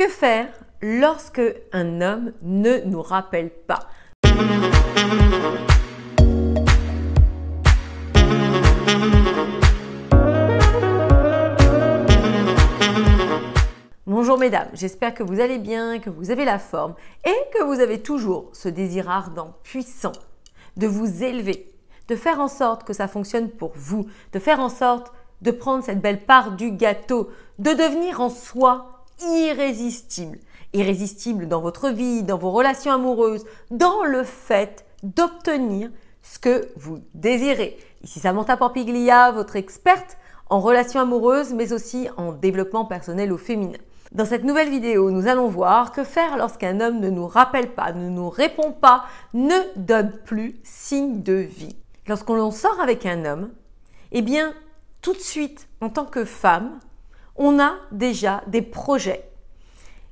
Que faire lorsque un homme ne nous rappelle pas Bonjour mesdames, j'espère que vous allez bien, que vous avez la forme et que vous avez toujours ce désir ardent, puissant, de vous élever, de faire en sorte que ça fonctionne pour vous, de faire en sorte de prendre cette belle part du gâteau, de devenir en soi irrésistible. Irrésistible dans votre vie, dans vos relations amoureuses, dans le fait d'obtenir ce que vous désirez. Ici Samantha Porpiglia, votre experte en relations amoureuses, mais aussi en développement personnel au féminin. Dans cette nouvelle vidéo, nous allons voir que faire lorsqu'un homme ne nous rappelle pas, ne nous répond pas, ne donne plus signe de vie. Lorsqu'on en sort avec un homme, eh bien, tout de suite, en tant que femme, on a déjà des projets.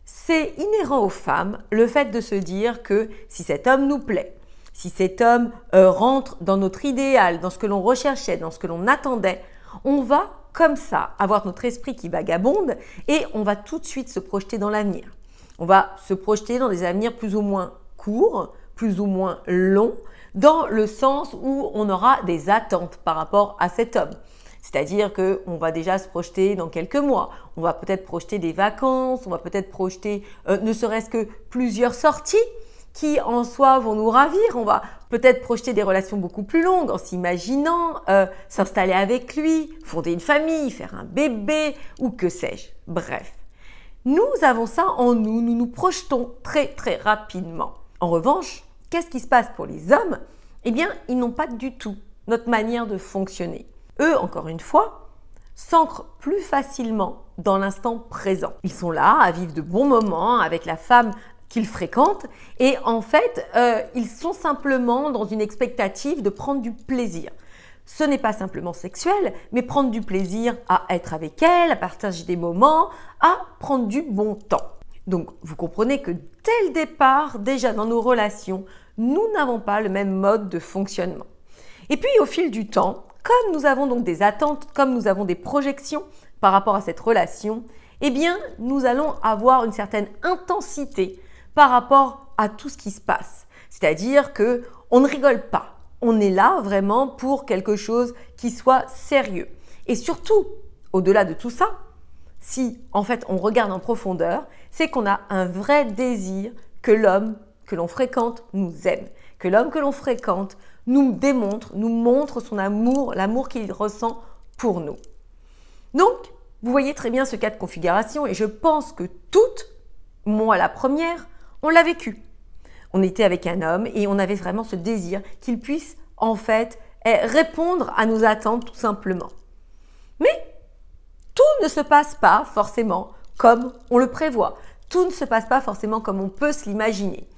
C'est inhérent aux femmes le fait de se dire que si cet homme nous plaît, si cet homme euh, rentre dans notre idéal, dans ce que l'on recherchait, dans ce que l'on attendait, on va comme ça avoir notre esprit qui vagabonde et on va tout de suite se projeter dans l'avenir. On va se projeter dans des avenirs plus ou moins courts, plus ou moins longs, dans le sens où on aura des attentes par rapport à cet homme. C'est-à-dire qu'on va déjà se projeter dans quelques mois. On va peut-être projeter des vacances, on va peut-être projeter euh, ne serait-ce que plusieurs sorties qui en soi vont nous ravir. On va peut-être projeter des relations beaucoup plus longues en s'imaginant euh, s'installer avec lui, fonder une famille, faire un bébé ou que sais-je. Bref, nous avons ça en nous, nous nous projetons très très rapidement. En revanche, qu'est-ce qui se passe pour les hommes Eh bien, ils n'ont pas du tout notre manière de fonctionner. Eux, encore une fois, s'ancrent plus facilement dans l'instant présent. Ils sont là à vivre de bons moments avec la femme qu'ils fréquentent et en fait, euh, ils sont simplement dans une expectative de prendre du plaisir. Ce n'est pas simplement sexuel, mais prendre du plaisir à être avec elle, à partager des moments, à prendre du bon temps. Donc vous comprenez que dès le départ, déjà dans nos relations, nous n'avons pas le même mode de fonctionnement. Et puis au fil du temps, comme nous avons donc des attentes, comme nous avons des projections par rapport à cette relation, eh bien, nous allons avoir une certaine intensité par rapport à tout ce qui se passe. C'est-à-dire que on ne rigole pas. On est là vraiment pour quelque chose qui soit sérieux. Et surtout, au-delà de tout ça, si en fait on regarde en profondeur, c'est qu'on a un vrai désir que l'homme que l'on fréquente nous aime, que l'homme que l'on fréquente nous démontre, nous montre son amour, l'amour qu'il ressent pour nous. Donc, vous voyez très bien ce cas de configuration et je pense que toutes, moi la première, on l'a vécu. On était avec un homme et on avait vraiment ce désir qu'il puisse en fait eh, répondre à nos attentes tout simplement. Mais tout ne se passe pas forcément comme on le prévoit. Tout ne se passe pas forcément comme on peut se l'imaginer.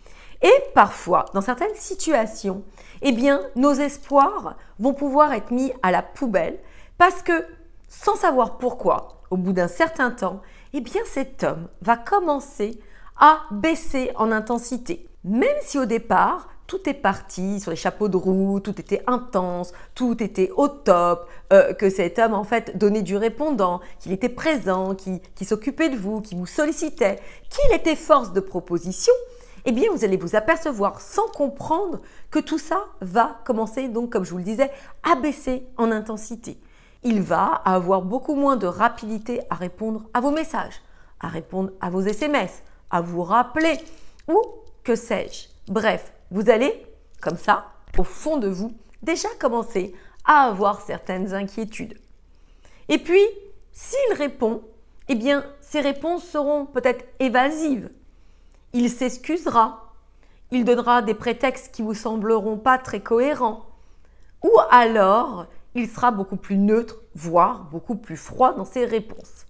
Et parfois, dans certaines situations, eh bien, nos espoirs vont pouvoir être mis à la poubelle parce que, sans savoir pourquoi, au bout d'un certain temps, eh bien, cet homme va commencer à baisser en intensité. Même si au départ, tout est parti sur les chapeaux de roue, tout était intense, tout était au top, euh, que cet homme en fait donnait du répondant, qu'il était présent, qu'il s'occupait de vous, qu'il vous sollicitait, qu'il était force de proposition, eh bien vous allez vous apercevoir sans comprendre que tout ça va commencer, donc comme je vous le disais, à baisser en intensité. Il va avoir beaucoup moins de rapidité à répondre à vos messages, à répondre à vos SMS, à vous rappeler, ou que sais-je. Bref, vous allez, comme ça, au fond de vous, déjà commencer à avoir certaines inquiétudes. Et puis, s'il répond, eh bien, ses réponses seront peut-être évasives, il s'excusera. Il donnera des prétextes qui vous sembleront pas très cohérents. Ou alors, il sera beaucoup plus neutre, voire beaucoup plus froid dans ses réponses.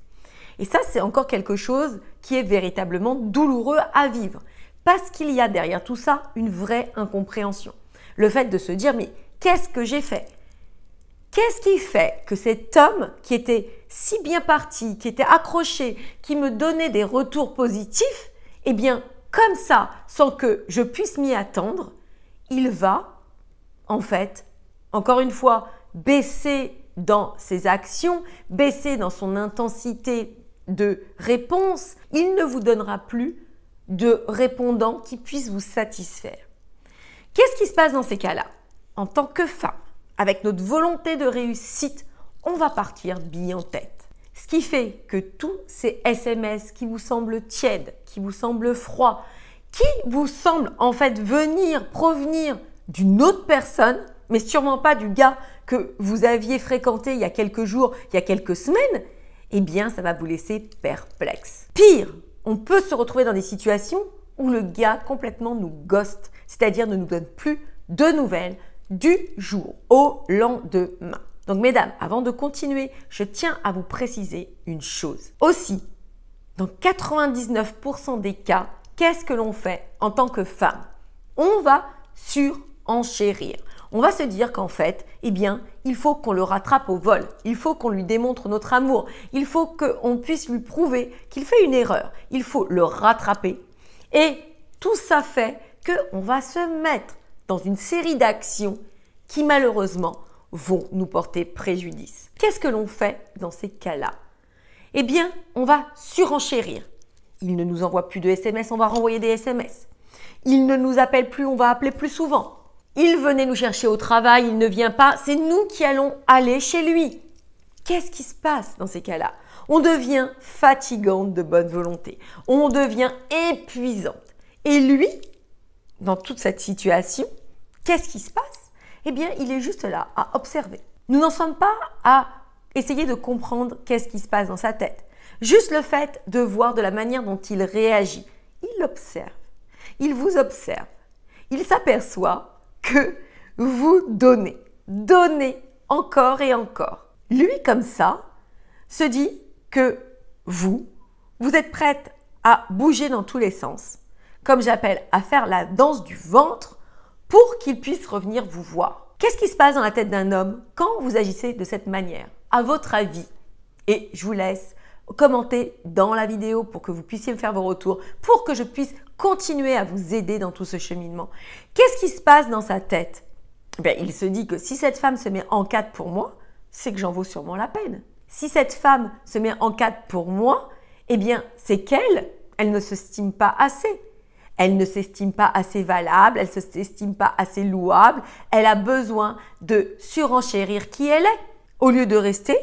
Et ça, c'est encore quelque chose qui est véritablement douloureux à vivre. Parce qu'il y a derrière tout ça une vraie incompréhension. Le fait de se dire, mais qu'est-ce que j'ai fait Qu'est-ce qui fait que cet homme qui était si bien parti, qui était accroché, qui me donnait des retours positifs, eh bien, comme ça, sans que je puisse m'y attendre, il va, en fait, encore une fois, baisser dans ses actions, baisser dans son intensité de réponse. Il ne vous donnera plus de répondants qui puissent vous satisfaire. Qu'est-ce qui se passe dans ces cas-là En tant que femme, avec notre volonté de réussite, on va partir bien en tête. Ce qui fait que tous ces SMS qui vous semblent tièdes, qui vous semblent froids, qui vous semblent en fait venir, provenir d'une autre personne, mais sûrement pas du gars que vous aviez fréquenté il y a quelques jours, il y a quelques semaines, eh bien ça va vous laisser perplexe. Pire, on peut se retrouver dans des situations où le gars complètement nous ghost, c'est-à-dire ne nous donne plus de nouvelles du jour au lendemain. Donc mesdames, avant de continuer, je tiens à vous préciser une chose. Aussi, dans 99% des cas, qu'est-ce que l'on fait en tant que femme On va surenchérir. On va se dire qu'en fait, eh bien, il faut qu'on le rattrape au vol, il faut qu'on lui démontre notre amour, il faut qu'on puisse lui prouver qu'il fait une erreur, il faut le rattraper. Et tout ça fait qu'on va se mettre dans une série d'actions qui malheureusement vont nous porter préjudice. Qu'est-ce que l'on fait dans ces cas-là Eh bien, on va surenchérir. Il ne nous envoie plus de SMS, on va renvoyer des SMS. Il ne nous appelle plus, on va appeler plus souvent. Il venait nous chercher au travail, il ne vient pas, c'est nous qui allons aller chez lui. Qu'est-ce qui se passe dans ces cas-là On devient fatigante de bonne volonté, on devient épuisante. Et lui, dans toute cette situation, qu'est-ce qui se passe eh bien, il est juste là à observer. Nous n'en sommes pas à essayer de comprendre qu'est-ce qui se passe dans sa tête. Juste le fait de voir de la manière dont il réagit. Il observe. Il vous observe. Il s'aperçoit que vous donnez, donnez encore et encore. Lui, comme ça, se dit que vous, vous êtes prête à bouger dans tous les sens, comme j'appelle à faire la danse du ventre pour qu'il puisse revenir vous voir. Qu'est-ce qui se passe dans la tête d'un homme quand vous agissez de cette manière À votre avis, et je vous laisse commenter dans la vidéo pour que vous puissiez me faire vos retours, pour que je puisse continuer à vous aider dans tout ce cheminement. Qu'est-ce qui se passe dans sa tête ben, Il se dit que si cette femme se met en quatre pour moi, c'est que j'en vaux sûrement la peine. Si cette femme se met en quatre pour moi, eh bien, c'est qu'elle, elle ne se pas assez. Elle ne s'estime pas assez valable, elle ne s'estime pas assez louable. Elle a besoin de surenchérir qui elle est au lieu de rester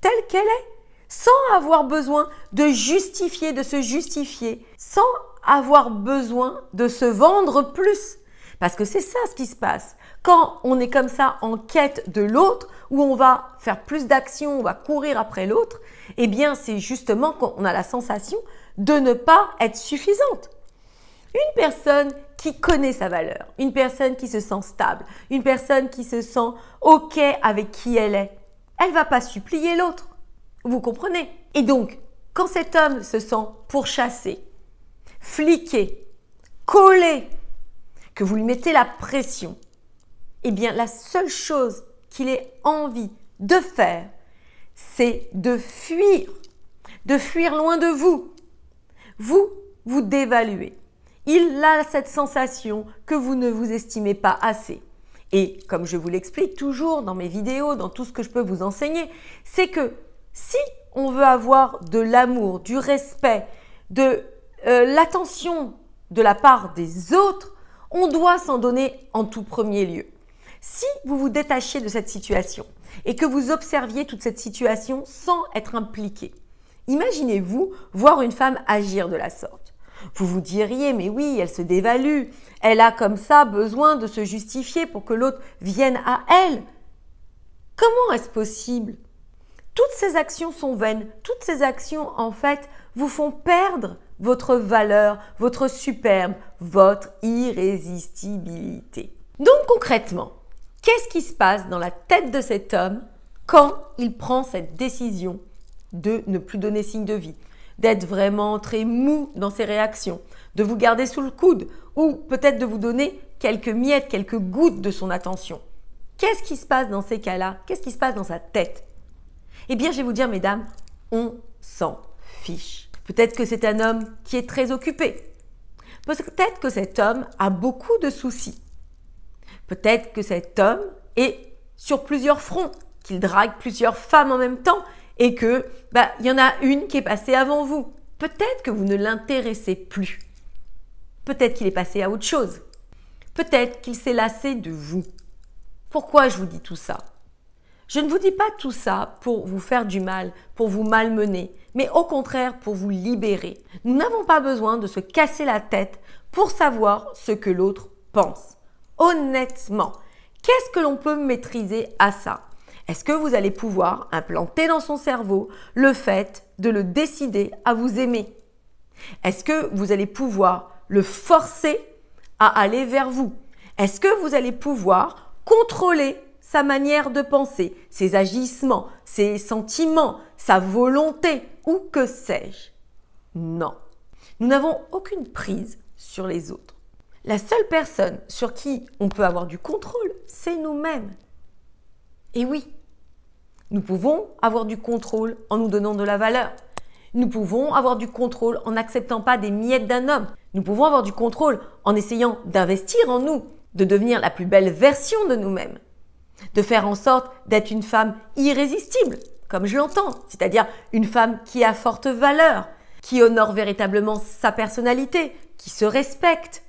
telle qu'elle est, sans avoir besoin de justifier, de se justifier, sans avoir besoin de se vendre plus. Parce que c'est ça ce qui se passe. Quand on est comme ça en quête de l'autre, où on va faire plus d'actions, on va courir après l'autre, eh bien c'est justement qu'on a la sensation de ne pas être suffisante. Une personne qui connaît sa valeur, une personne qui se sent stable, une personne qui se sent OK avec qui elle est, elle va pas supplier l'autre. Vous comprenez Et donc, quand cet homme se sent pourchassé, fliqué, collé, que vous lui mettez la pression, eh bien la seule chose qu'il ait envie de faire, c'est de fuir, de fuir loin de vous. Vous, vous dévaluez. Il a cette sensation que vous ne vous estimez pas assez. Et comme je vous l'explique toujours dans mes vidéos, dans tout ce que je peux vous enseigner, c'est que si on veut avoir de l'amour, du respect, de euh, l'attention de la part des autres, on doit s'en donner en tout premier lieu. Si vous vous détachez de cette situation et que vous observiez toute cette situation sans être impliqué, imaginez-vous voir une femme agir de la sorte. Vous vous diriez, mais oui, elle se dévalue. Elle a comme ça besoin de se justifier pour que l'autre vienne à elle. Comment est-ce possible Toutes ces actions sont vaines. Toutes ces actions, en fait, vous font perdre votre valeur, votre superbe, votre irrésistibilité. Donc concrètement, qu'est-ce qui se passe dans la tête de cet homme quand il prend cette décision de ne plus donner signe de vie d'être vraiment très mou dans ses réactions, de vous garder sous le coude ou peut-être de vous donner quelques miettes, quelques gouttes de son attention. Qu'est-ce qui se passe dans ces cas-là Qu'est-ce qui se passe dans sa tête Eh bien, je vais vous dire, mesdames, on s'en fiche. Peut-être que c'est un homme qui est très occupé. Peut-être que cet homme a beaucoup de soucis. Peut-être que cet homme est sur plusieurs fronts, qu'il drague plusieurs femmes en même temps et que bah il y en a une qui est passée avant vous. Peut-être que vous ne l'intéressez plus. Peut-être qu'il est passé à autre chose. Peut-être qu'il s'est lassé de vous. Pourquoi je vous dis tout ça Je ne vous dis pas tout ça pour vous faire du mal, pour vous malmener, mais au contraire pour vous libérer. Nous n'avons pas besoin de se casser la tête pour savoir ce que l'autre pense. Honnêtement, qu'est-ce que l'on peut maîtriser à ça est-ce que vous allez pouvoir implanter dans son cerveau le fait de le décider à vous aimer Est-ce que vous allez pouvoir le forcer à aller vers vous Est-ce que vous allez pouvoir contrôler sa manière de penser, ses agissements, ses sentiments, sa volonté ou que sais-je Non. Nous n'avons aucune prise sur les autres. La seule personne sur qui on peut avoir du contrôle, c'est nous-mêmes. Et oui, nous pouvons avoir du contrôle en nous donnant de la valeur. Nous pouvons avoir du contrôle en n'acceptant pas des miettes d'un homme. Nous pouvons avoir du contrôle en essayant d'investir en nous, de devenir la plus belle version de nous-mêmes, de faire en sorte d'être une femme irrésistible, comme je l'entends, c'est-à-dire une femme qui a forte valeur, qui honore véritablement sa personnalité, qui se respecte,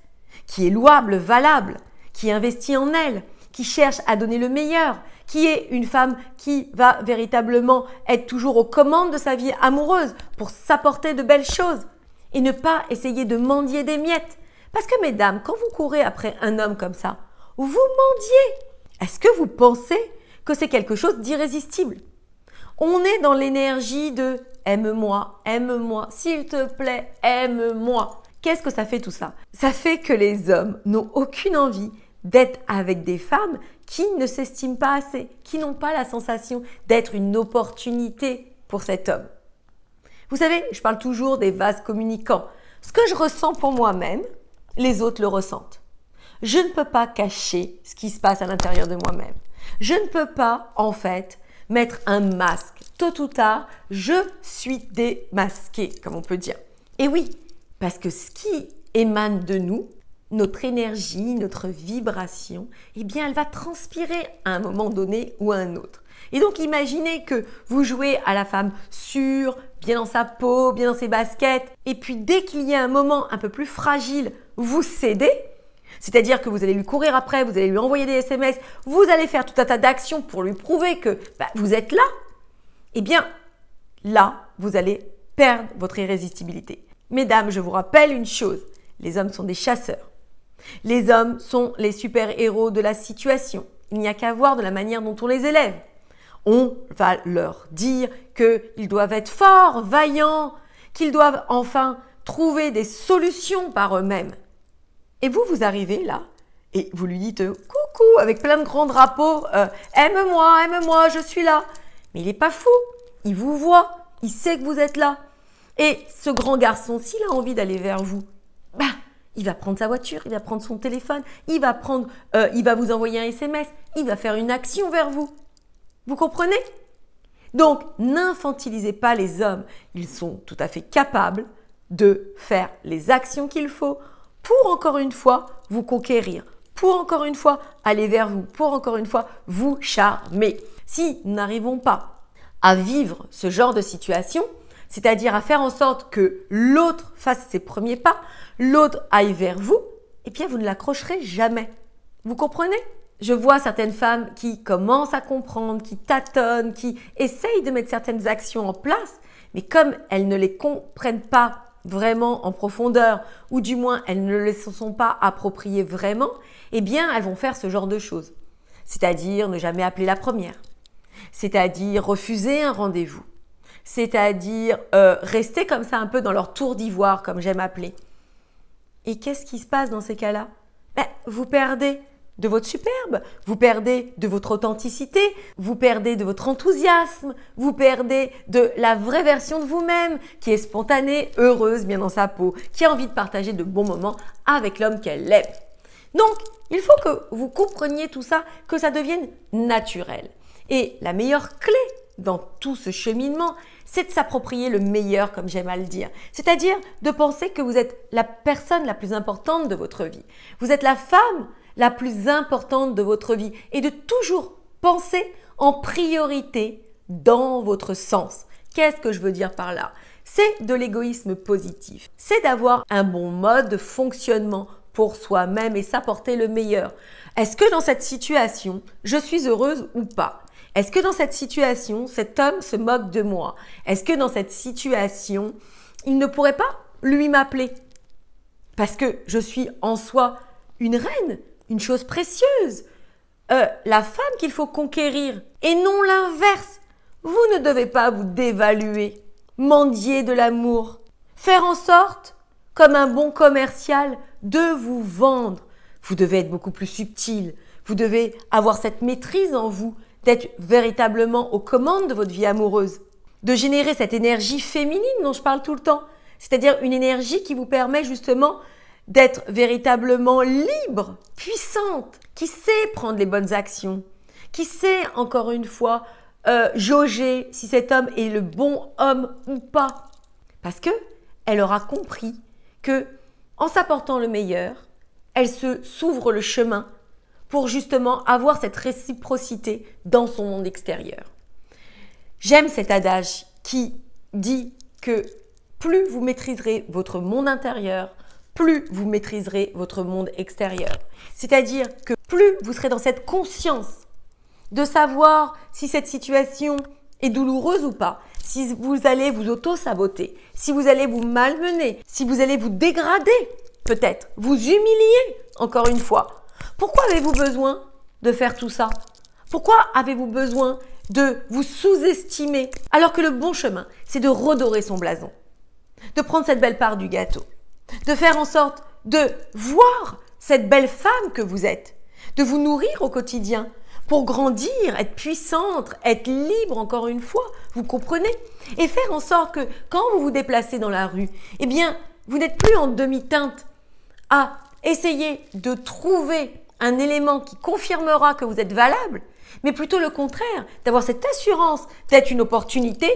qui est louable, valable, qui investit en elle, qui cherche à donner le meilleur, qui est une femme qui va véritablement être toujours aux commandes de sa vie amoureuse pour s'apporter de belles choses et ne pas essayer de mendier des miettes. Parce que mesdames, quand vous courez après un homme comme ça, vous mendiez. Est-ce que vous pensez que c'est quelque chose d'irrésistible On est dans l'énergie de aime-moi, aime-moi, s'il te plaît, aime-moi. Qu'est-ce que ça fait tout ça Ça fait que les hommes n'ont aucune envie d'être avec des femmes qui ne s'estiment pas assez, qui n'ont pas la sensation d'être une opportunité pour cet homme. Vous savez, je parle toujours des vases communicants. Ce que je ressens pour moi-même, les autres le ressentent. Je ne peux pas cacher ce qui se passe à l'intérieur de moi-même. Je ne peux pas, en fait, mettre un masque. Tôt ou tard, je suis démasqué, comme on peut dire. Et oui, parce que ce qui émane de nous, notre énergie, notre vibration, eh bien, elle va transpirer à un moment donné ou à un autre. Et donc, imaginez que vous jouez à la femme sûre, bien dans sa peau, bien dans ses baskets, et puis dès qu'il y a un moment un peu plus fragile, vous cédez, c'est-à-dire que vous allez lui courir après, vous allez lui envoyer des SMS, vous allez faire tout un tas d'actions pour lui prouver que bah, vous êtes là, eh bien, là, vous allez perdre votre irrésistibilité. Mesdames, je vous rappelle une chose, les hommes sont des chasseurs. Les hommes sont les super-héros de la situation. Il n'y a qu'à voir de la manière dont on les élève. On va leur dire qu'ils doivent être forts, vaillants, qu'ils doivent enfin trouver des solutions par eux-mêmes. Et vous, vous arrivez là et vous lui dites euh, coucou avec plein de grands drapeaux, euh, aime-moi, aime-moi, je suis là. Mais il n'est pas fou, il vous voit, il sait que vous êtes là. Et ce grand garçon, s'il a envie d'aller vers vous, bah, il va prendre sa voiture, il va prendre son téléphone, il va prendre, euh, il va vous envoyer un SMS, il va faire une action vers vous. Vous comprenez Donc, n'infantilisez pas les hommes. Ils sont tout à fait capables de faire les actions qu'il faut pour encore une fois vous conquérir, pour encore une fois aller vers vous, pour encore une fois vous charmer. Si nous n'arrivons pas à vivre ce genre de situation, c'est-à-dire à faire en sorte que l'autre fasse ses premiers pas, l'autre aille vers vous, et eh bien vous ne l'accrocherez jamais. Vous comprenez je vois certaines femmes qui commencent à comprendre, qui tâtonnent, qui essayent de mettre certaines actions en place, mais comme elles ne les comprennent pas vraiment en profondeur, ou du moins elles ne les sont pas appropriées vraiment, eh bien elles vont faire ce genre de choses. C'est-à-dire ne jamais appeler la première, c'est-à-dire refuser un rendez-vous, c'est-à-dire euh, rester comme ça un peu dans leur tour d'ivoire, comme j'aime appeler. Et qu'est-ce qui se passe dans ces cas-là ben, Vous perdez de votre superbe, vous perdez de votre authenticité, vous perdez de votre enthousiasme, vous perdez de la vraie version de vous-même qui est spontanée, heureuse, bien dans sa peau, qui a envie de partager de bons moments avec l'homme qu'elle aime. Donc, il faut que vous compreniez tout ça, que ça devienne naturel. Et la meilleure clé dans tout ce cheminement, c'est de s'approprier le meilleur, comme j'aime à le dire. C'est-à-dire de penser que vous êtes la personne la plus importante de votre vie. Vous êtes la femme la plus importante de votre vie et de toujours penser en priorité dans votre sens. Qu'est-ce que je veux dire par là C'est de l'égoïsme positif. C'est d'avoir un bon mode de fonctionnement pour soi-même et s'apporter le meilleur. Est-ce que dans cette situation, je suis heureuse ou pas est-ce que dans cette situation, cet homme se moque de moi Est-ce que dans cette situation, il ne pourrait pas lui m'appeler Parce que je suis en soi une reine, une chose précieuse, euh, la femme qu'il faut conquérir, et non l'inverse. Vous ne devez pas vous dévaluer, mendier de l'amour, faire en sorte, comme un bon commercial, de vous vendre. Vous devez être beaucoup plus subtil, vous devez avoir cette maîtrise en vous d'être véritablement aux commandes de votre vie amoureuse, de générer cette énergie féminine dont je parle tout le temps, c'est-à-dire une énergie qui vous permet justement d'être véritablement libre, puissante, qui sait prendre les bonnes actions, qui sait encore une fois euh, jauger si cet homme est le bon homme ou pas, parce que elle aura compris que en s'apportant le meilleur, elle se s'ouvre le chemin pour justement avoir cette réciprocité dans son monde extérieur. J'aime cet adage qui dit que plus vous maîtriserez votre monde intérieur, plus vous maîtriserez votre monde extérieur. C'est-à-dire que plus vous serez dans cette conscience de savoir si cette situation est douloureuse ou pas, si vous allez vous auto-saboter, si vous allez vous malmener, si vous allez vous dégrader peut-être, vous humilier encore une fois pourquoi avez-vous besoin de faire tout ça Pourquoi avez-vous besoin de vous sous-estimer alors que le bon chemin, c'est de redorer son blason, de prendre cette belle part du gâteau, de faire en sorte de voir cette belle femme que vous êtes, de vous nourrir au quotidien pour grandir, être puissante, être libre encore une fois, vous comprenez Et faire en sorte que quand vous vous déplacez dans la rue, eh bien, vous n'êtes plus en demi-teinte à essayer de trouver un élément qui confirmera que vous êtes valable, mais plutôt le contraire, d'avoir cette assurance d'être une opportunité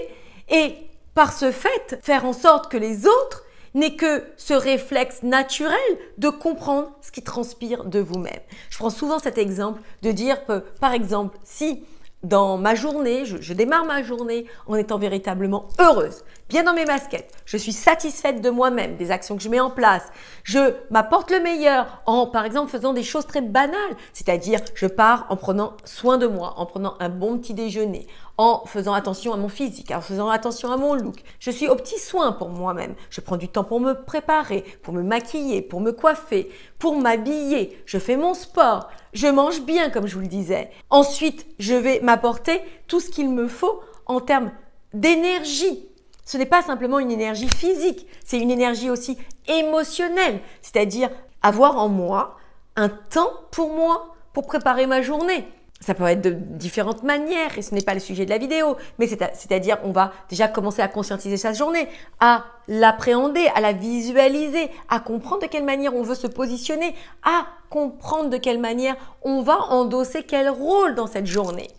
et par ce fait faire en sorte que les autres n'aient que ce réflexe naturel de comprendre ce qui transpire de vous-même. Je prends souvent cet exemple de dire par exemple, si dans ma journée, je, démarre ma journée en étant véritablement heureuse, bien dans mes baskets. Je suis satisfaite de moi-même, des actions que je mets en place. Je m'apporte le meilleur en, par exemple, faisant des choses très banales, c'est-à-dire je pars en prenant soin de moi, en prenant un bon petit déjeuner, en faisant attention à mon physique, en faisant attention à mon look. Je suis au petit soin pour moi-même. Je prends du temps pour me préparer, pour me maquiller, pour me coiffer, pour m'habiller. Je fais mon sport. Je mange bien, comme je vous le disais. Ensuite, je vais m'apporter tout ce qu'il me faut en termes d'énergie. Ce n'est pas simplement une énergie physique, c'est une énergie aussi émotionnelle, c'est-à-dire avoir en moi un temps pour moi, pour préparer ma journée, ça peut être de différentes manières et ce n'est pas le sujet de la vidéo, mais c'est-à-dire on va déjà commencer à conscientiser sa journée, à l'appréhender, à la visualiser, à comprendre de quelle manière on veut se positionner, à comprendre de quelle manière on va endosser quel rôle dans cette journée.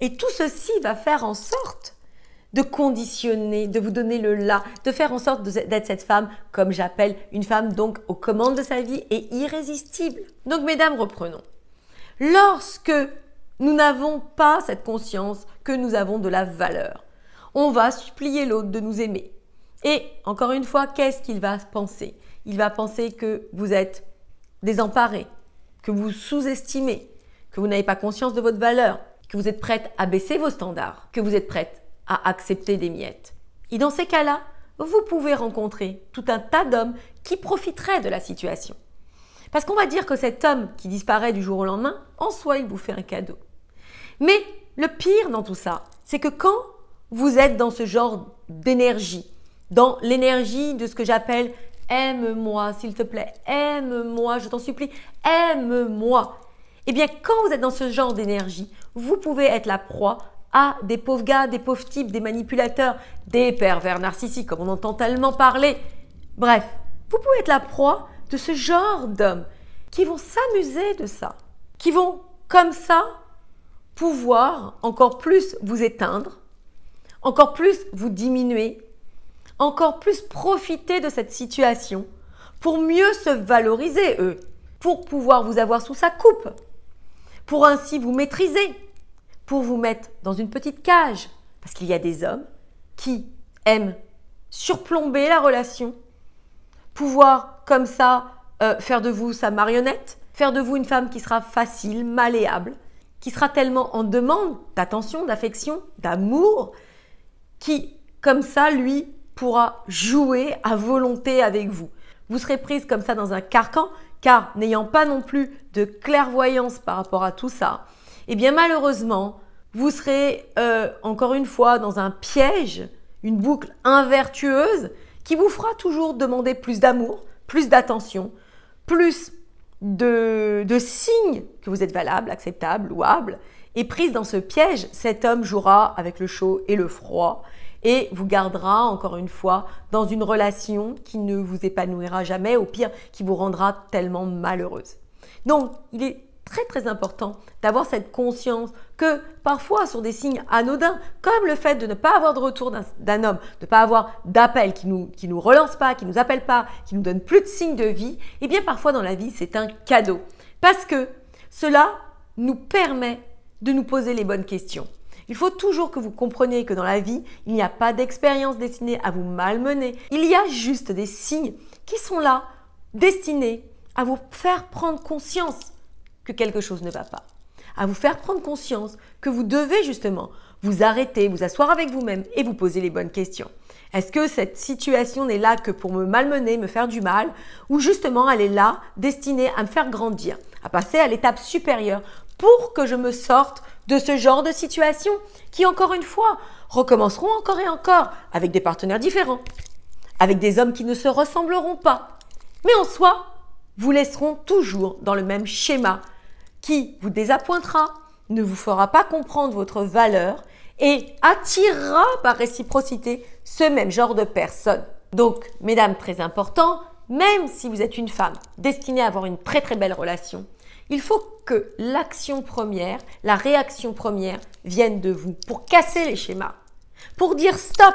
Et tout ceci va faire en sorte de conditionner, de vous donner le là, de faire en sorte d'être cette femme, comme j'appelle, une femme donc aux commandes de sa vie et irrésistible. Donc mesdames, reprenons lorsque nous n'avons pas cette conscience que nous avons de la valeur. On va supplier l'autre de nous aimer. Et encore une fois, qu'est-ce qu'il va penser Il va penser que vous êtes désemparé, que vous sous-estimez, que vous n'avez pas conscience de votre valeur, que vous êtes prête à baisser vos standards, que vous êtes prête à accepter des miettes. Et dans ces cas-là, vous pouvez rencontrer tout un tas d'hommes qui profiteraient de la situation. Parce qu'on va dire que cet homme qui disparaît du jour au lendemain, en soi, il vous fait un cadeau. Mais le pire dans tout ça, c'est que quand vous êtes dans ce genre d'énergie, dans l'énergie de ce que j'appelle aime-moi, s'il te plaît, aime-moi, je t'en supplie, aime-moi. Eh bien, quand vous êtes dans ce genre d'énergie, vous pouvez être la proie à des pauvres gars, des pauvres types, des manipulateurs, des pervers narcissiques, comme on entend tellement parler. Bref, vous pouvez être la proie de ce genre d'hommes qui vont s'amuser de ça, qui vont comme ça pouvoir encore plus vous éteindre, encore plus vous diminuer, encore plus profiter de cette situation pour mieux se valoriser, eux, pour pouvoir vous avoir sous sa coupe, pour ainsi vous maîtriser, pour vous mettre dans une petite cage. Parce qu'il y a des hommes qui aiment surplomber la relation pouvoir comme ça euh, faire de vous sa marionnette, faire de vous une femme qui sera facile, malléable, qui sera tellement en demande d'attention, d'affection, d'amour, qui comme ça, lui, pourra jouer à volonté avec vous. Vous serez prise comme ça dans un carcan, car n'ayant pas non plus de clairvoyance par rapport à tout ça, eh bien malheureusement, vous serez euh, encore une fois dans un piège, une boucle invertueuse qui vous fera toujours demander plus d'amour, plus d'attention, plus de, signes que vous êtes valable, acceptable, louable. Et prise dans ce piège, cet homme jouera avec le chaud et le froid et vous gardera, encore une fois, dans une relation qui ne vous épanouira jamais, au pire, qui vous rendra tellement malheureuse. Donc, il est très très important d'avoir cette conscience que parfois sur des signes anodins, comme le fait de ne pas avoir de retour d'un homme, de ne pas avoir d'appel qui nous, qui nous relance pas, qui nous appelle pas, qui nous donne plus de signes de vie, et eh bien parfois dans la vie c'est un cadeau. Parce que cela nous permet de nous poser les bonnes questions. Il faut toujours que vous compreniez que dans la vie, il n'y a pas d'expérience destinée à vous malmener. Il y a juste des signes qui sont là, destinés à vous faire prendre conscience que quelque chose ne va pas, à vous faire prendre conscience que vous devez justement vous arrêter, vous asseoir avec vous-même et vous poser les bonnes questions. Est-ce que cette situation n'est là que pour me malmener, me faire du mal, ou justement elle est là destinée à me faire grandir, à passer à l'étape supérieure pour que je me sorte de ce genre de situation qui, encore une fois, recommenceront encore et encore avec des partenaires différents, avec des hommes qui ne se ressembleront pas, mais en soi, vous laisseront toujours dans le même schéma qui vous désappointera, ne vous fera pas comprendre votre valeur et attirera par réciprocité ce même genre de personne. Donc, mesdames, très important, même si vous êtes une femme destinée à avoir une très très belle relation, il faut que l'action première, la réaction première vienne de vous pour casser les schémas, pour dire stop,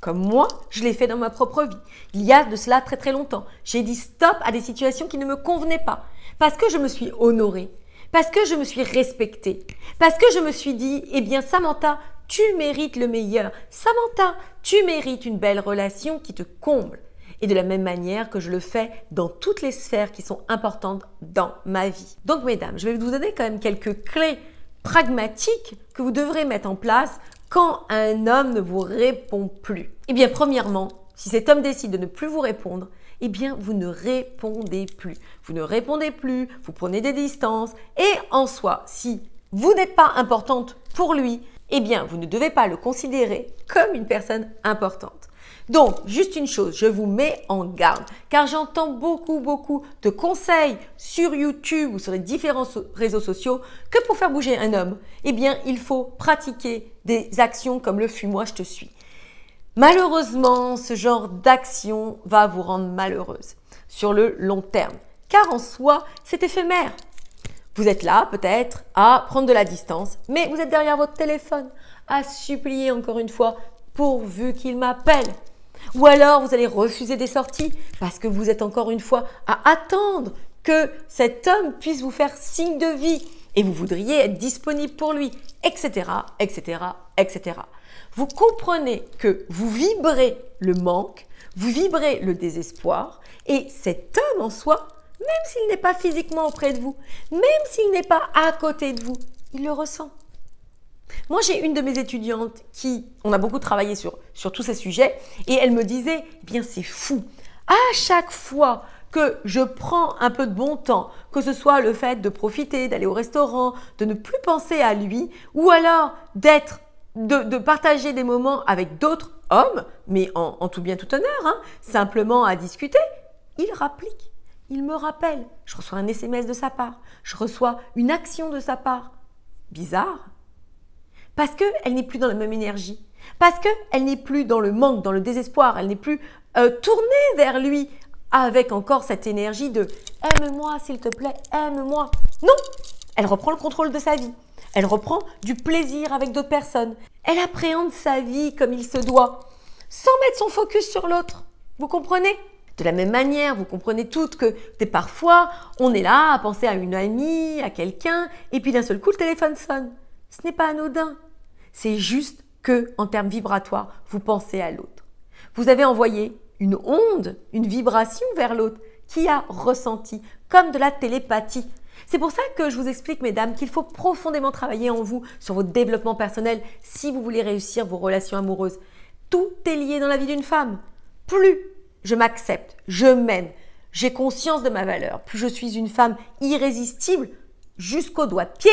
comme moi, je l'ai fait dans ma propre vie. Il y a de cela très très longtemps. J'ai dit stop à des situations qui ne me convenaient pas parce que je me suis honorée, parce que je me suis respectée. Parce que je me suis dit, eh bien Samantha, tu mérites le meilleur. Samantha, tu mérites une belle relation qui te comble. Et de la même manière que je le fais dans toutes les sphères qui sont importantes dans ma vie. Donc mesdames, je vais vous donner quand même quelques clés pragmatiques que vous devrez mettre en place quand un homme ne vous répond plus. Eh bien premièrement, si cet homme décide de ne plus vous répondre, eh bien, vous ne répondez plus. Vous ne répondez plus, vous prenez des distances. Et en soi, si vous n'êtes pas importante pour lui, eh bien, vous ne devez pas le considérer comme une personne importante. Donc, juste une chose, je vous mets en garde, car j'entends beaucoup, beaucoup de conseils sur YouTube ou sur les différents réseaux sociaux que pour faire bouger un homme, eh bien, il faut pratiquer des actions comme le fuis-moi, je te suis. Malheureusement, ce genre d'action va vous rendre malheureuse sur le long terme, car en soi, c'est éphémère. Vous êtes là, peut-être, à prendre de la distance, mais vous êtes derrière votre téléphone, à supplier encore une fois, pourvu qu'il m'appelle. Ou alors, vous allez refuser des sorties, parce que vous êtes encore une fois à attendre que cet homme puisse vous faire signe de vie, et vous voudriez être disponible pour lui, etc., etc., etc vous comprenez que vous vibrez le manque, vous vibrez le désespoir, et cet homme en soi, même s'il n'est pas physiquement auprès de vous, même s'il n'est pas à côté de vous, il le ressent. Moi, j'ai une de mes étudiantes qui, on a beaucoup travaillé sur, sur tous ces sujets, et elle me disait, eh bien c'est fou, à chaque fois que je prends un peu de bon temps, que ce soit le fait de profiter, d'aller au restaurant, de ne plus penser à lui, ou alors d'être de, partager des moments avec d'autres hommes, mais en, tout bien tout honneur, hein, simplement à discuter, il rapplique, il me rappelle. Je reçois un SMS de sa part, je reçois une action de sa part. Bizarre. Parce qu'elle n'est plus dans la même énergie, parce qu'elle n'est plus dans le manque, dans le désespoir, elle n'est plus euh, tournée vers lui avec encore cette énergie de aime-moi s'il te plaît, aime-moi. Non, elle reprend le contrôle de sa vie. Elle reprend du plaisir avec d'autres personnes. Elle appréhende sa vie comme il se doit, sans mettre son focus sur l'autre. Vous comprenez de la même manière, vous comprenez toutes que parfois, on est là à penser à une amie, à quelqu'un, et puis d'un seul coup, le téléphone sonne. Ce n'est pas anodin. C'est juste que, en termes vibratoires, vous pensez à l'autre. Vous avez envoyé une onde, une vibration vers l'autre qui a ressenti, comme de la télépathie. C'est pour ça que je vous explique, mesdames, qu'il faut profondément travailler en vous, sur votre développement personnel, si vous voulez réussir vos relations amoureuses. Tout est lié dans la vie d'une femme. Plus je m'accepte, je m'aime, j'ai conscience de ma valeur, plus je suis une femme irrésistible jusqu'au doigt de pied,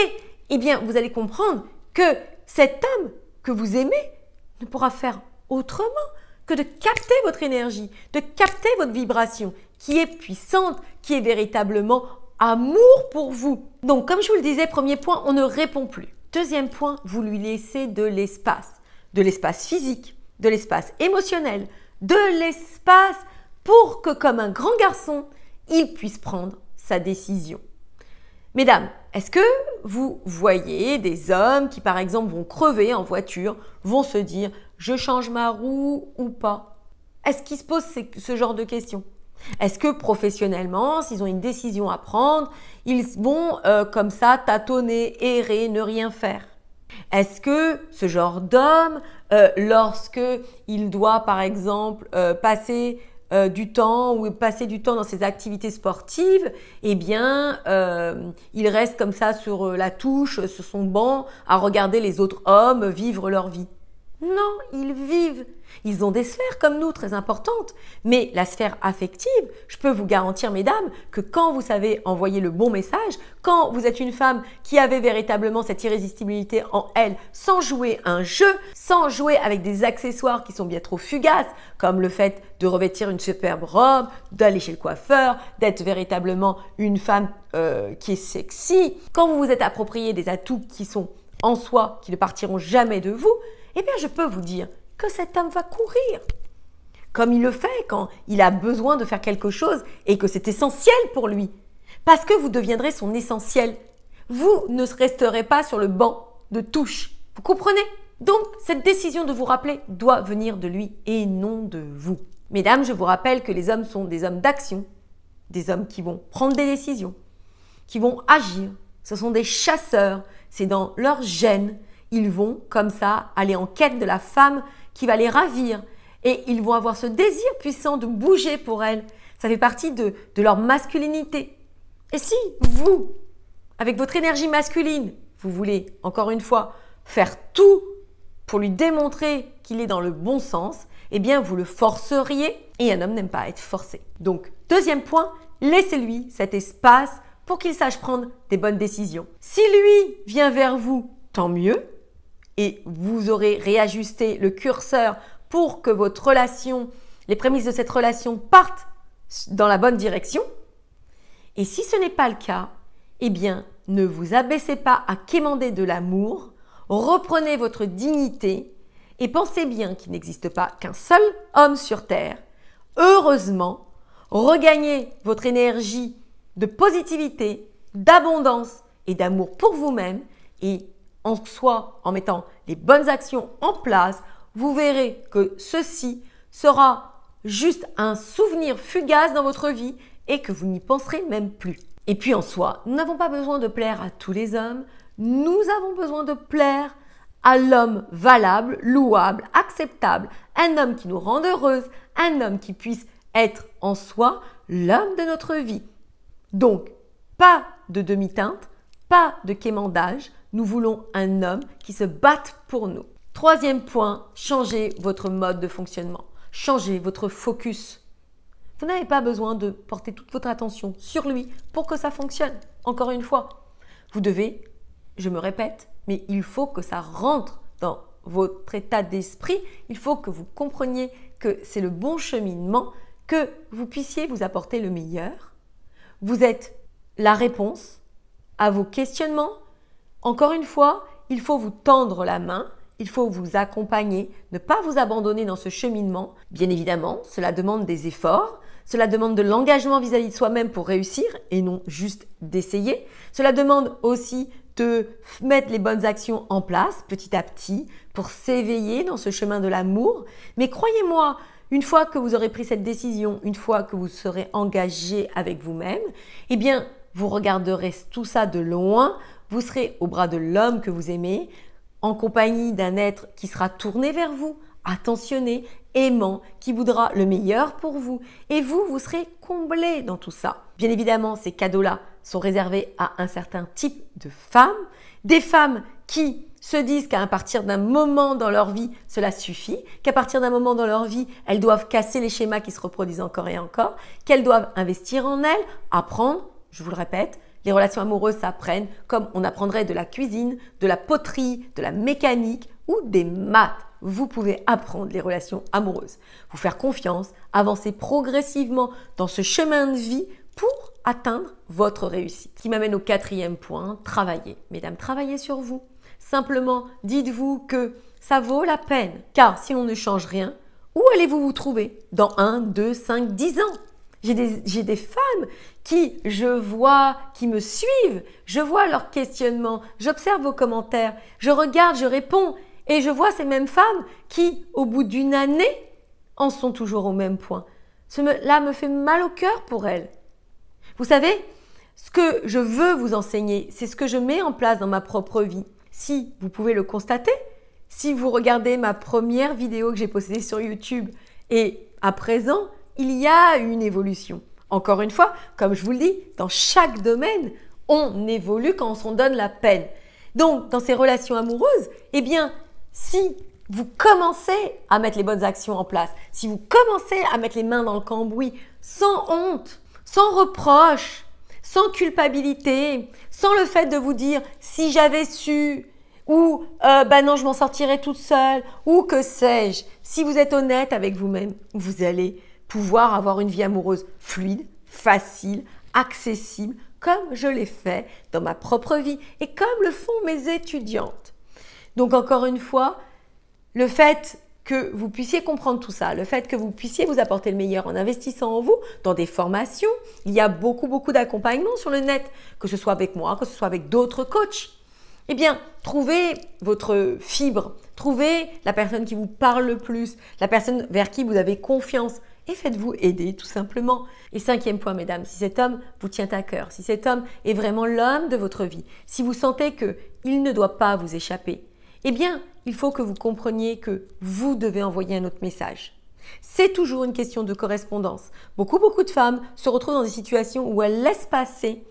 eh bien, vous allez comprendre que cet homme que vous aimez ne pourra faire autrement que de capter votre énergie, de capter votre vibration qui est puissante, qui est véritablement amour pour vous. Donc, comme je vous le disais, premier point, on ne répond plus. Deuxième point, vous lui laissez de l'espace. De l'espace physique, de l'espace émotionnel, de l'espace pour que, comme un grand garçon, il puisse prendre sa décision. Mesdames, est-ce que vous voyez des hommes qui, par exemple, vont crever en voiture, vont se dire je change ma roue ou pas Est-ce qu'ils se posent ce genre de questions est-ce que professionnellement, s'ils ont une décision à prendre, ils vont euh, comme ça tâtonner, errer, ne rien faire Est-ce que ce genre d'homme, euh, lorsque il doit par exemple euh, passer du temps ou passer du temps dans ses activités sportives, eh bien, il reste comme ça sur la touche, sur son banc, à regarder les autres hommes vivre leur vie. Non, ils vivent. Ils ont des sphères comme nous très importantes, mais la sphère affective, je peux vous garantir, mesdames, que quand vous savez envoyer le bon message, quand vous êtes une femme qui avait véritablement cette irrésistibilité en elle, sans jouer un jeu, sans jouer avec des accessoires qui sont bien trop fugaces, comme le fait de revêtir une superbe robe, d'aller chez le coiffeur, d'être véritablement une femme euh, qui est sexy, quand vous vous êtes approprié des atouts qui sont en soi, qui ne partiront jamais de vous, eh bien, je peux vous dire que cet homme va courir, comme il le fait quand il a besoin de faire quelque chose et que c'est essentiel pour lui, parce que vous deviendrez son essentiel. Vous ne resterez pas sur le banc de touche. Vous comprenez Donc, cette décision de vous rappeler doit venir de lui et non de vous. Mesdames, je vous rappelle que les hommes sont des hommes d'action, des hommes qui vont prendre des décisions, qui vont agir. Ce sont des chasseurs, c'est dans leur gène, ils vont comme ça aller en quête de la femme qui va les ravir. Et ils vont avoir ce désir puissant de bouger pour elle. Ça fait partie de, de leur masculinité. Et si vous, avec votre énergie masculine, vous voulez, encore une fois, faire tout pour lui démontrer qu'il est dans le bon sens, eh bien vous le forceriez et un homme n'aime pas être forcé. Donc, deuxième point, laissez-lui cet espace pour qu'il sache prendre des bonnes décisions. Si lui vient vers vous, tant mieux et vous aurez réajusté le curseur pour que votre relation, les prémices de cette relation partent dans la bonne direction. Et si ce n'est pas le cas, eh bien, ne vous abaissez pas à quémander de l'amour, reprenez votre dignité et pensez bien qu'il n'existe pas qu'un seul homme sur Terre. Heureusement, regagnez votre énergie de positivité, d'abondance et d'amour pour vous-même et en soi, en mettant les bonnes actions en place, vous verrez que ceci sera juste un souvenir fugace dans votre vie et que vous n'y penserez même plus. Et puis en soi, nous n'avons pas besoin de plaire à tous les hommes, nous avons besoin de plaire à l'homme valable, louable, acceptable, un homme qui nous rende heureuse, un homme qui puisse être en soi l'homme de notre vie. Donc, pas de demi-teinte, pas de quémandage, nous voulons un homme qui se batte pour nous. Troisième point, changez votre mode de fonctionnement. Changez votre focus. Vous n'avez pas besoin de porter toute votre attention sur lui pour que ça fonctionne. Encore une fois, vous devez, je me répète, mais il faut que ça rentre dans votre état d'esprit. Il faut que vous compreniez que c'est le bon cheminement, que vous puissiez vous apporter le meilleur. Vous êtes la réponse à vos questionnements, encore une fois, il faut vous tendre la main, il faut vous accompagner, ne pas vous abandonner dans ce cheminement. Bien évidemment, cela demande des efforts, cela demande de l'engagement vis-à-vis de soi-même pour réussir et non juste d'essayer. Cela demande aussi de mettre les bonnes actions en place petit à petit pour s'éveiller dans ce chemin de l'amour. Mais croyez-moi, une fois que vous aurez pris cette décision, une fois que vous serez engagé avec vous-même, eh bien, vous regarderez tout ça de loin vous serez au bras de l'homme que vous aimez, en compagnie d'un être qui sera tourné vers vous, attentionné, aimant, qui voudra le meilleur pour vous. Et vous, vous serez comblé dans tout ça. Bien évidemment, ces cadeaux-là sont réservés à un certain type de femmes, des femmes qui se disent qu'à partir d'un moment dans leur vie, cela suffit, qu'à partir d'un moment dans leur vie, elles doivent casser les schémas qui se reproduisent encore et encore, qu'elles doivent investir en elles, apprendre, je vous le répète, les relations amoureuses s'apprennent comme on apprendrait de la cuisine, de la poterie, de la mécanique ou des maths. Vous pouvez apprendre les relations amoureuses, vous faire confiance, avancer progressivement dans ce chemin de vie pour atteindre votre réussite. Ce qui m'amène au quatrième point, travailler. Mesdames, travaillez sur vous. Simplement, dites-vous que ça vaut la peine, car si on ne change rien, où allez-vous vous trouver dans 1, 2, 5, 10 ans j'ai des, femmes qui, je vois, qui me suivent, je vois leurs questionnements, j'observe vos commentaires, je regarde, je réponds, et je vois ces mêmes femmes qui, au bout d'une année, en sont toujours au même point. Cela me fait mal au cœur pour elles. Vous savez, ce que je veux vous enseigner, c'est ce que je mets en place dans ma propre vie. Si vous pouvez le constater, si vous regardez ma première vidéo que j'ai postée sur YouTube et à présent, il y a une évolution. Encore une fois, comme je vous le dis, dans chaque domaine, on évolue quand on s'en donne la peine. Donc, dans ces relations amoureuses, eh bien, si vous commencez à mettre les bonnes actions en place, si vous commencez à mettre les mains dans le cambouis, sans honte, sans reproche, sans culpabilité, sans le fait de vous dire si j'avais su, ou ben non, je m'en sortirais toute seule, ou que sais-je, si vous êtes honnête avec vous-même, vous allez pouvoir avoir une vie amoureuse fluide, facile, accessible, comme je l'ai fait dans ma propre vie et comme le font mes étudiantes. Donc encore une fois, le fait que vous puissiez comprendre tout ça, le fait que vous puissiez vous apporter le meilleur en investissant en vous, dans des formations, il y a beaucoup, beaucoup d'accompagnement sur le net, que ce soit avec moi, que ce soit avec d'autres coachs. Eh bien, trouvez votre fibre, trouvez la personne qui vous parle le plus, la personne vers qui vous avez confiance, et faites-vous aider tout simplement. Et cinquième point, mesdames, si cet homme vous tient à cœur, si cet homme est vraiment l'homme de votre vie, si vous sentez que il ne doit pas vous échapper, eh bien, il faut que vous compreniez que vous devez envoyer un autre message. C'est toujours une question de correspondance. Beaucoup, beaucoup de femmes se retrouvent dans des situations où elles laissent passer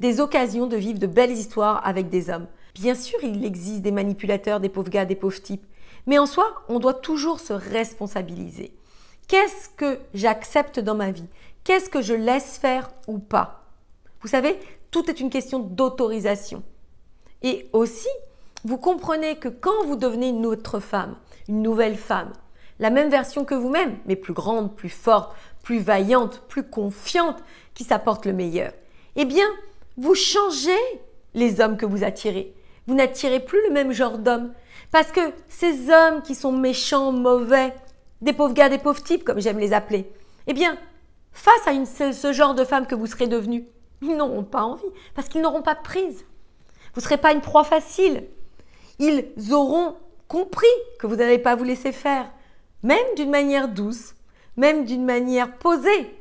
des occasions de vivre de belles histoires avec des hommes. Bien sûr, il existe des manipulateurs, des pauvres gars, des pauvres types. Mais en soi, on doit toujours se responsabiliser. Qu'est-ce que j'accepte dans ma vie Qu'est-ce que je laisse faire ou pas Vous savez, tout est une question d'autorisation. Et aussi, vous comprenez que quand vous devenez une autre femme, une nouvelle femme, la même version que vous-même, mais plus grande, plus forte, plus vaillante, plus confiante, qui s'apporte le meilleur, eh bien, vous changez les hommes que vous attirez. Vous n'attirez plus le même genre d'hommes. Parce que ces hommes qui sont méchants, mauvais, des pauvres gars, des pauvres types, comme j'aime les appeler, eh bien, face à une, ce, genre de femme que vous serez devenue, ils n'auront pas envie, parce qu'ils n'auront pas de prise. Vous ne serez pas une proie facile. Ils auront compris que vous n'allez pas vous laisser faire, même d'une manière douce, même d'une manière posée.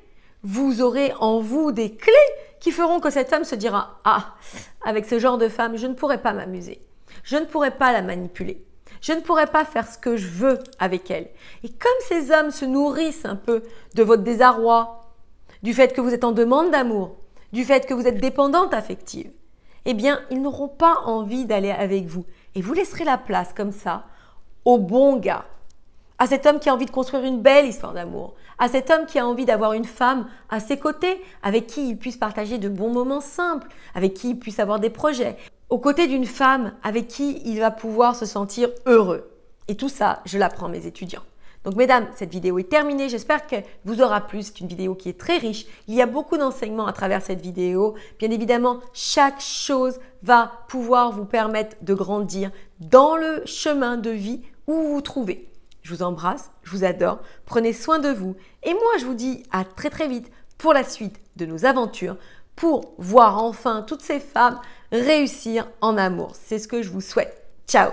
Vous aurez en vous des clés qui feront que cette femme se dira Ah, avec ce genre de femme, je ne pourrai pas m'amuser, je ne pourrai pas la manipuler, je ne pourrai pas faire ce que je veux avec elle. Et comme ces hommes se nourrissent un peu de votre désarroi, du fait que vous êtes en demande d'amour, du fait que vous êtes dépendante affective, eh bien, ils n'auront pas envie d'aller avec vous. Et vous laisserez la place comme ça au bon gars, à cet homme qui a envie de construire une belle histoire d'amour, à cet homme qui a envie d'avoir une femme à ses côtés, avec qui il puisse partager de bons moments simples, avec qui il puisse avoir des projets, aux côtés d'une femme avec qui il va pouvoir se sentir heureux. Et tout ça, je l'apprends à mes étudiants. Donc mesdames, cette vidéo est terminée, j'espère qu'elle vous aura plu, c'est une vidéo qui est très riche, il y a beaucoup d'enseignements à travers cette vidéo. Bien évidemment, chaque chose va pouvoir vous permettre de grandir dans le chemin de vie où vous vous trouvez. Je vous embrasse, je vous adore, prenez soin de vous et moi je vous dis à très très vite pour la suite de nos aventures, pour voir enfin toutes ces femmes réussir en amour. C'est ce que je vous souhaite. Ciao